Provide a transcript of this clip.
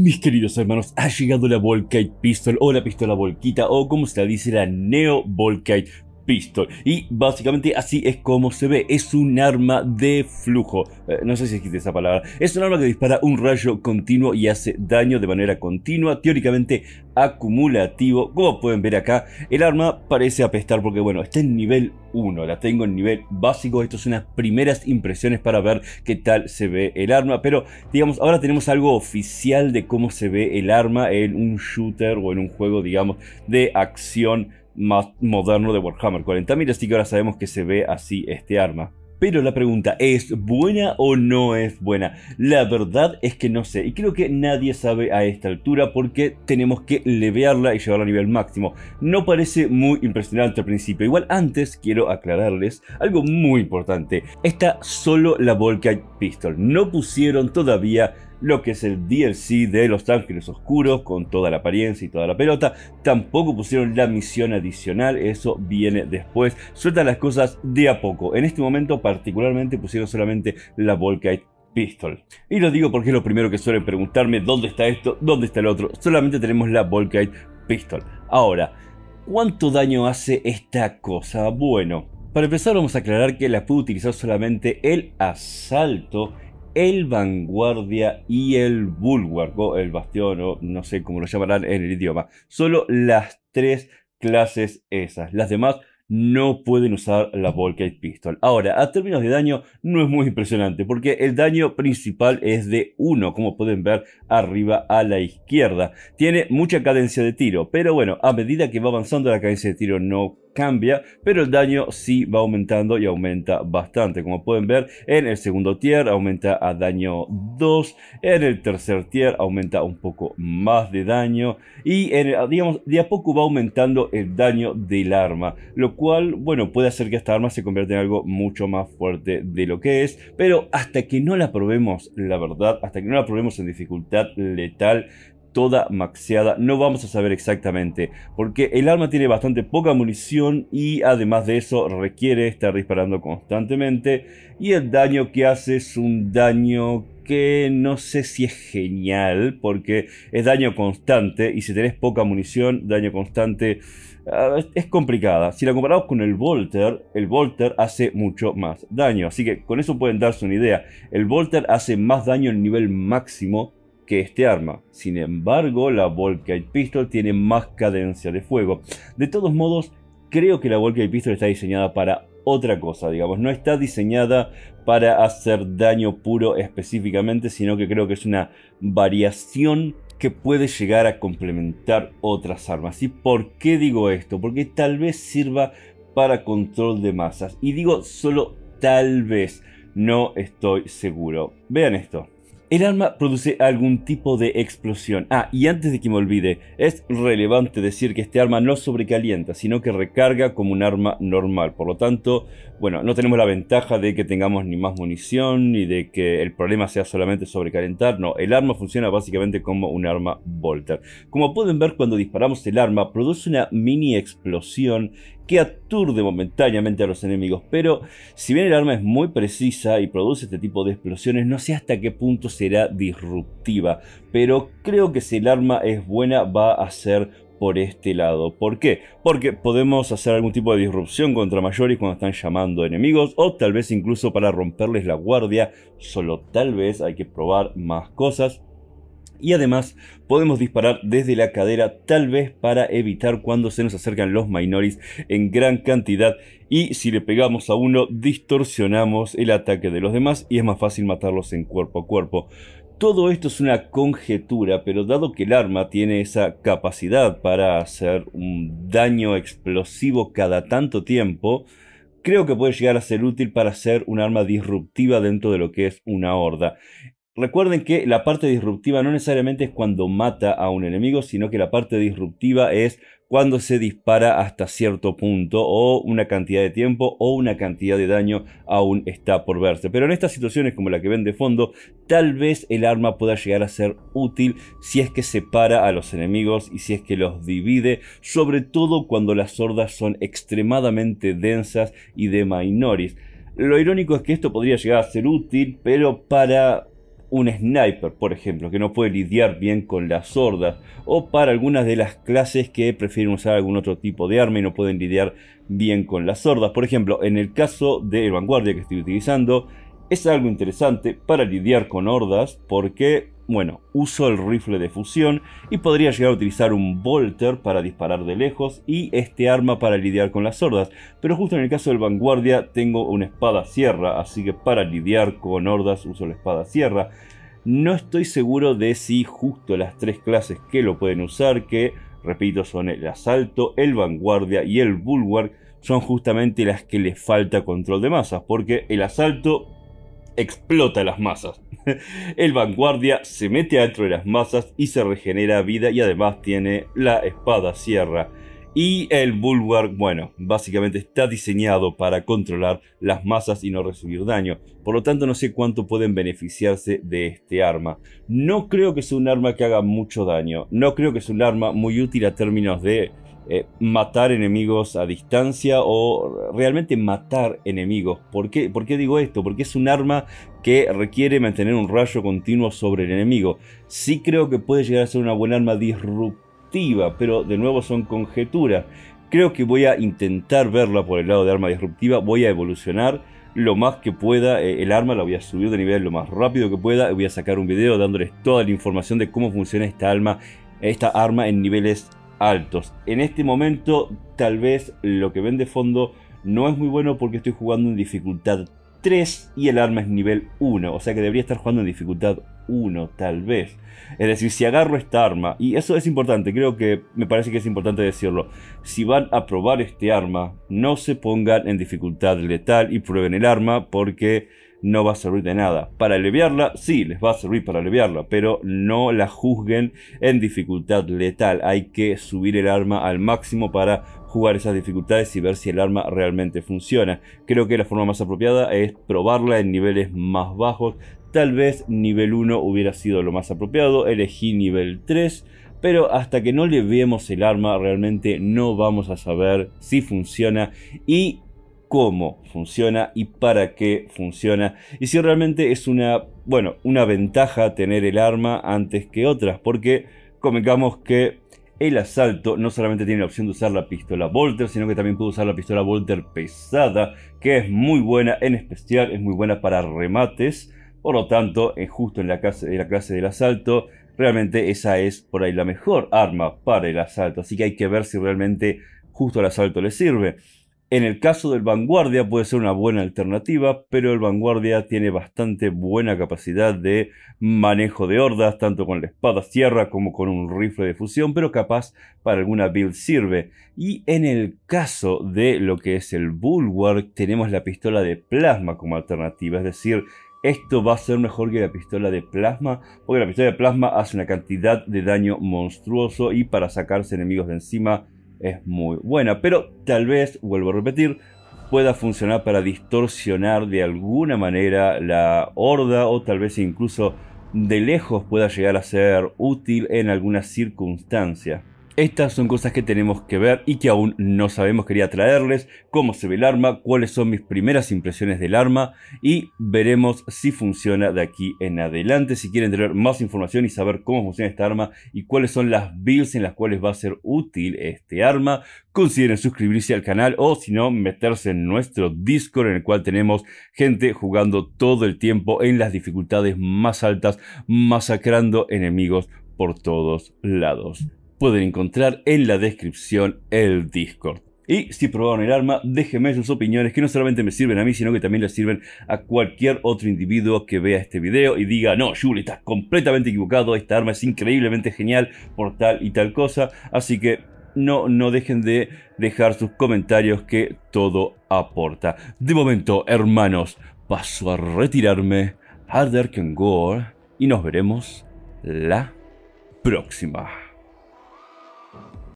Mis queridos hermanos, ha llegado la Volkite Pistol o la pistola Volquita o como se la dice la Neo Volkite pistol. Y básicamente así es como se ve. Es un arma de flujo. Eh, no sé si existe esa palabra. Es un arma que dispara un rayo continuo y hace daño de manera continua, teóricamente acumulativo. Como pueden ver acá, el arma parece apestar porque, bueno, está en nivel 1. La tengo en nivel básico. Estas son las primeras impresiones para ver qué tal se ve el arma. Pero, digamos, ahora tenemos algo oficial de cómo se ve el arma en un shooter o en un juego, digamos, de acción más moderno de Warhammer 40.000, así que ahora sabemos que se ve así este arma. Pero la pregunta, ¿es buena o no es buena? La verdad es que no sé, y creo que nadie sabe a esta altura porque tenemos que levearla y llevarla a nivel máximo. No parece muy impresionante al principio, igual antes quiero aclararles algo muy importante. Está solo la Volkite Pistol, no pusieron todavía lo que es el DLC de Los Ángeles Oscuros, con toda la apariencia y toda la pelota. Tampoco pusieron la misión adicional, eso viene después. Sueltan las cosas de a poco. En este momento particularmente pusieron solamente la Volkite Pistol. Y lo digo porque es lo primero que suelen preguntarme, ¿dónde está esto? ¿Dónde está el otro? Solamente tenemos la Volkite Pistol. Ahora, ¿cuánto daño hace esta cosa? Bueno, para empezar vamos a aclarar que la puede utilizar solamente el asalto el Vanguardia y el Bulwark, o el Bastión, o no sé cómo lo llamarán en el idioma. Solo las tres clases esas. Las demás no pueden usar la Volkite Pistol. Ahora, a términos de daño, no es muy impresionante, porque el daño principal es de 1, como pueden ver arriba a la izquierda. Tiene mucha cadencia de tiro, pero bueno, a medida que va avanzando la cadencia de tiro no cambia, pero el daño sí va aumentando y aumenta bastante. Como pueden ver, en el segundo tier aumenta a daño 2, en el tercer tier aumenta un poco más de daño y digamos, de a poco va aumentando el daño del arma, lo cual, bueno, puede hacer que esta arma se convierta en algo mucho más fuerte de lo que es, pero hasta que no la probemos, la verdad, hasta que no la probemos en dificultad letal, toda maxeada, no vamos a saber exactamente, porque el arma tiene bastante poca munición y además de eso requiere estar disparando constantemente y el daño que hace es un daño que no sé si es genial, porque es daño constante, y si tenés poca munición, daño constante ah, es complicada. Si la comparamos con el Volter, el Volter hace mucho más daño, así que con eso pueden darse una idea. El Volter hace más daño en nivel máximo que este arma. Sin embargo, la Volkite Pistol tiene más cadencia de fuego. De todos modos, creo que la Volkite Pistol está diseñada para otra cosa, digamos. No está diseñada para hacer daño puro específicamente, sino que creo que es una variación que puede llegar a complementar otras armas. ¿Y por qué digo esto? Porque tal vez sirva para control de masas. Y digo solo tal vez, no estoy seguro. Vean esto. El arma produce algún tipo de explosión. Ah, y antes de que me olvide, es relevante decir que este arma no sobrecalienta, sino que recarga como un arma normal. Por lo tanto, bueno, no tenemos la ventaja de que tengamos ni más munición, ni de que el problema sea solamente sobrecalentar. No, el arma funciona básicamente como un arma Volter. Como pueden ver, cuando disparamos el arma, produce una mini explosión que aturde momentáneamente a los enemigos, pero si bien el arma es muy precisa y produce este tipo de explosiones, no sé hasta qué punto será disruptiva, pero creo que si el arma es buena va a ser por este lado. ¿Por qué? Porque podemos hacer algún tipo de disrupción contra mayores cuando están llamando enemigos o tal vez incluso para romperles la guardia, solo tal vez hay que probar más cosas y además podemos disparar desde la cadera tal vez para evitar cuando se nos acercan los minoris en gran cantidad y si le pegamos a uno distorsionamos el ataque de los demás y es más fácil matarlos en cuerpo a cuerpo. Todo esto es una conjetura, pero dado que el arma tiene esa capacidad para hacer un daño explosivo cada tanto tiempo, creo que puede llegar a ser útil para ser un arma disruptiva dentro de lo que es una horda. Recuerden que la parte disruptiva no necesariamente es cuando mata a un enemigo, sino que la parte disruptiva es cuando se dispara hasta cierto punto o una cantidad de tiempo o una cantidad de daño aún está por verse. Pero en estas situaciones como la que ven de fondo, tal vez el arma pueda llegar a ser útil si es que separa a los enemigos y si es que los divide, sobre todo cuando las hordas son extremadamente densas y de minoris. Lo irónico es que esto podría llegar a ser útil, pero para un sniper, por ejemplo, que no puede lidiar bien con las hordas, o para algunas de las clases que prefieren usar algún otro tipo de arma y no pueden lidiar bien con las hordas. Por ejemplo, en el caso del Vanguardia que estoy utilizando, es algo interesante para lidiar con hordas porque bueno, uso el rifle de fusión y podría llegar a utilizar un bolter para disparar de lejos y este arma para lidiar con las hordas, pero justo en el caso del vanguardia tengo una espada sierra, así que para lidiar con hordas uso la espada sierra. No estoy seguro de si justo las tres clases que lo pueden usar, que repito son el asalto, el vanguardia y el bulwark, son justamente las que le falta control de masas, porque el asalto explota las masas el Vanguardia se mete adentro de las masas y se regenera vida y además tiene la espada sierra. Y el Bulwark, bueno, básicamente está diseñado para controlar las masas y no recibir daño. Por lo tanto, no sé cuánto pueden beneficiarse de este arma. No creo que sea un arma que haga mucho daño. No creo que sea un arma muy útil a términos de eh, matar enemigos a distancia o realmente matar enemigos. ¿Por qué? qué digo esto? Porque es un arma que requiere mantener un rayo continuo sobre el enemigo. Sí creo que puede llegar a ser una buena arma disruptiva, pero de nuevo son conjeturas. Creo que voy a intentar verla por el lado de arma disruptiva, voy a evolucionar lo más que pueda eh, el arma, la voy a subir de nivel lo más rápido que pueda, voy a sacar un video dándoles toda la información de cómo funciona esta arma, esta arma en niveles altos. En este momento, tal vez lo que ven de fondo no es muy bueno porque estoy jugando en dificultad 3 y el arma es nivel 1. O sea que debería estar jugando en dificultad 1, tal vez. Es decir, si agarro esta arma, y eso es importante, creo que me parece que es importante decirlo. Si van a probar este arma, no se pongan en dificultad letal y prueben el arma porque no va a servir de nada. Para aliviarla, sí, les va a servir para aliviarla, pero no la juzguen en dificultad letal. Hay que subir el arma al máximo para jugar esas dificultades y ver si el arma realmente funciona. Creo que la forma más apropiada es probarla en niveles más bajos. Tal vez nivel 1 hubiera sido lo más apropiado, elegí nivel 3 pero hasta que no le el arma realmente no vamos a saber si funciona y cómo funciona y para qué funciona y si realmente es una, bueno, una ventaja tener el arma antes que otras, porque comencamos que el asalto no solamente tiene la opción de usar la pistola Volter, sino que también puede usar la pistola Volter pesada, que es muy buena, en especial es muy buena para remates, por lo tanto, eh, justo en la en la clase del asalto, realmente esa es por ahí la mejor arma para el asalto, así que hay que ver si realmente justo el asalto le sirve. En el caso del vanguardia puede ser una buena alternativa, pero el vanguardia tiene bastante buena capacidad de manejo de hordas, tanto con la espada sierra como con un rifle de fusión, pero capaz para alguna build sirve. Y en el caso de lo que es el bulwark, tenemos la pistola de plasma como alternativa, es decir, esto va a ser mejor que la pistola de plasma, porque la pistola de plasma hace una cantidad de daño monstruoso y para sacarse enemigos de encima es muy buena, pero tal vez, vuelvo a repetir, pueda funcionar para distorsionar de alguna manera la horda o tal vez incluso de lejos pueda llegar a ser útil en alguna circunstancia. Estas son cosas que tenemos que ver y que aún no sabemos. Quería traerles cómo se ve el arma, cuáles son mis primeras impresiones del arma y veremos si funciona de aquí en adelante. Si quieren tener más información y saber cómo funciona este arma y cuáles son las builds en las cuales va a ser útil este arma, consideren suscribirse al canal o si no meterse en nuestro Discord en el cual tenemos gente jugando todo el tiempo en las dificultades más altas, masacrando enemigos por todos lados pueden encontrar en la descripción el Discord. Y si probaron el arma, déjenme sus opiniones que no solamente me sirven a mí, sino que también le sirven a cualquier otro individuo que vea este video y diga, no, Julie, estás completamente equivocado, esta arma es increíblemente genial por tal y tal cosa. Así que no, no dejen de dejar sus comentarios que todo aporta. De momento, hermanos, paso a retirarme. Harder can Gore Y nos veremos la próxima.